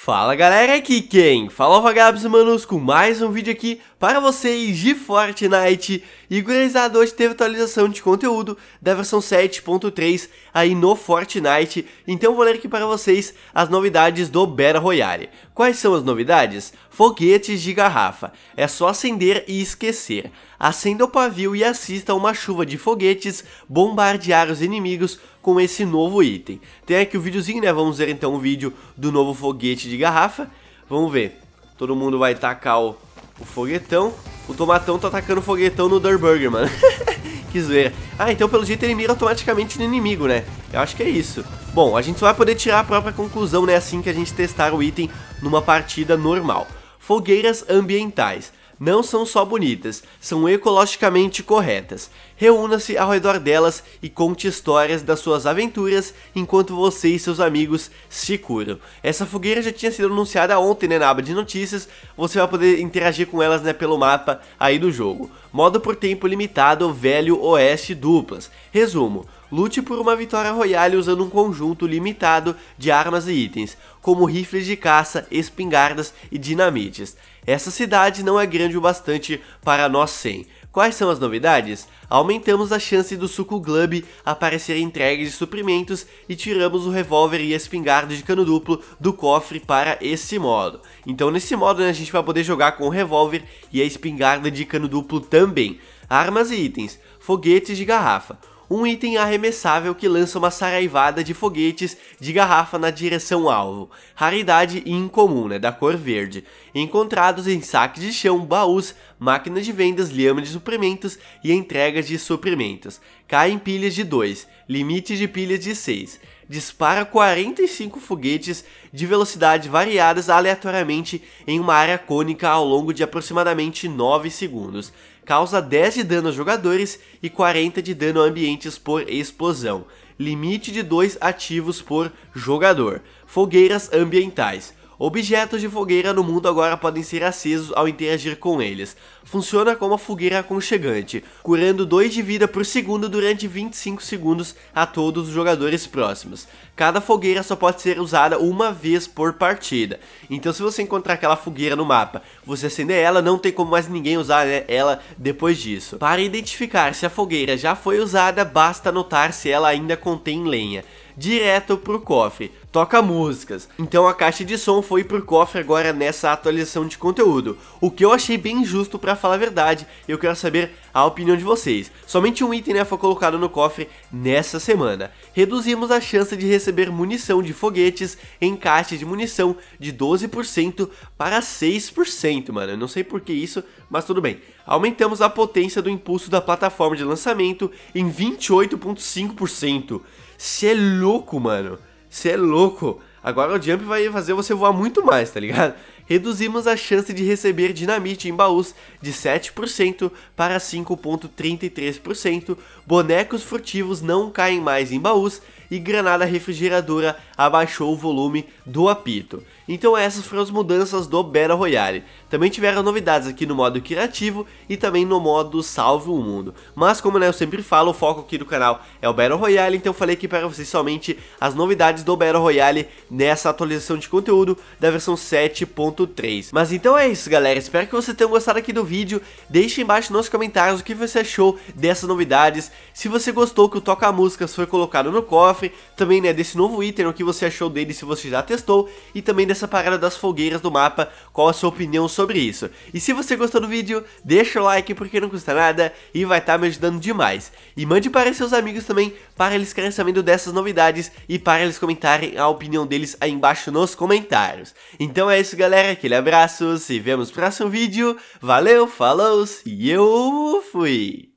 Fala galera, aqui quem? Fala vagabos manos com mais um vídeo aqui para vocês de Fortnite E gurizada, hoje teve atualização de conteúdo da versão 7.3 aí no Fortnite Então vou ler aqui para vocês as novidades do Battle Royale Quais são as novidades? Foguetes de garrafa. É só acender e esquecer. Acenda o pavio e assista uma chuva de foguetes bombardear os inimigos com esse novo item. Tem aqui o videozinho, né? Vamos ver então o vídeo do novo foguete de garrafa. Vamos ver. Todo mundo vai tacar o, o foguetão. O tomatão tá atacando o foguetão no Durburger, mano. que zoeira. Ah, então pelo jeito ele mira automaticamente no inimigo, né? Eu acho que é isso. Bom, a gente só vai poder tirar a própria conclusão, né? Assim que a gente testar o item numa partida normal. Fogueiras ambientais não são só bonitas, são ecologicamente corretas. Reúna-se ao redor delas e conte histórias das suas aventuras enquanto você e seus amigos se curam. Essa fogueira já tinha sido anunciada ontem né, na aba de notícias, você vai poder interagir com elas né, pelo mapa aí do jogo. Modo por tempo limitado, velho oeste duplas. Resumo, Lute por uma vitória royale usando um conjunto limitado de armas e itens, como rifles de caça, espingardas e dinamites. Essa cidade não é grande o bastante para nós 100. Quais são as novidades? Aumentamos a chance do suco Glub aparecer entregue de suprimentos e tiramos o revólver e a espingarda de cano duplo do cofre para esse modo. Então nesse modo né, a gente vai poder jogar com o revólver e a espingarda de cano duplo também. Armas e itens, foguetes de garrafa um item arremessável que lança uma saraivada de foguetes de garrafa na direção alvo, raridade e incomum, né, da cor verde, encontrados em saques de chão, baús, máquinas de vendas, lhama de suprimentos e entregas de suprimentos. Cai em pilhas de 2, limite de pilhas de 6 dispara 45 foguetes de velocidade variadas aleatoriamente em uma área cônica ao longo de aproximadamente 9 segundos. Causa 10 de dano aos jogadores e 40 de dano a ambientes por explosão. Limite de 2 ativos por jogador. Fogueiras ambientais. Objetos de fogueira no mundo agora podem ser acesos ao interagir com eles. Funciona como a fogueira aconchegante, curando 2 de vida por segundo durante 25 segundos a todos os jogadores próximos. Cada fogueira só pode ser usada uma vez por partida. Então se você encontrar aquela fogueira no mapa, você acender ela, não tem como mais ninguém usar né, ela depois disso. Para identificar se a fogueira já foi usada, basta notar se ela ainda contém lenha direto pro cofre toca músicas. Então a caixa de som foi pro cofre agora nessa atualização de conteúdo, o que eu achei bem injusto para falar a verdade. Eu quero saber a opinião de vocês. Somente um item né, foi colocado no cofre nessa semana. Reduzimos a chance de receber munição de foguetes em caixa de munição de 12% para 6%, mano. Eu não sei por que isso, mas tudo bem. Aumentamos a potência do impulso da plataforma de lançamento em 28.5%. Você é louco, mano. Você é louco. Agora o jump vai fazer você voar muito mais, tá ligado? Reduzimos a chance de receber dinamite em baús de 7% para 5.33%, bonecos furtivos não caem mais em baús e granada refrigeradora abaixou o volume do apito. Então é, essas foram as mudanças do Battle Royale. Também tiveram novidades aqui no modo criativo e também no modo salve o mundo. Mas como né, eu sempre falo, o foco aqui do canal é o Battle Royale, então eu falei aqui para vocês somente as novidades do Battle Royale nessa atualização de conteúdo da versão 7.3. Mas então é isso galera, espero que vocês tenham gostado aqui do vídeo, deixe embaixo nos comentários o que você achou dessas novidades, se você gostou que o Toca Músicas foi colocado no cofre, também né, desse novo item, o que você achou dele, se você já testou, e também dessa essa parada das fogueiras do mapa, qual a sua opinião sobre isso. E se você gostou do vídeo, deixa o like porque não custa nada e vai estar tá me ajudando demais. E mande para seus amigos também, para eles ficarem sabendo dessas novidades e para eles comentarem a opinião deles aí embaixo nos comentários. Então é isso galera, aquele abraço, se vemos no próximo vídeo, valeu, falou e eu fui!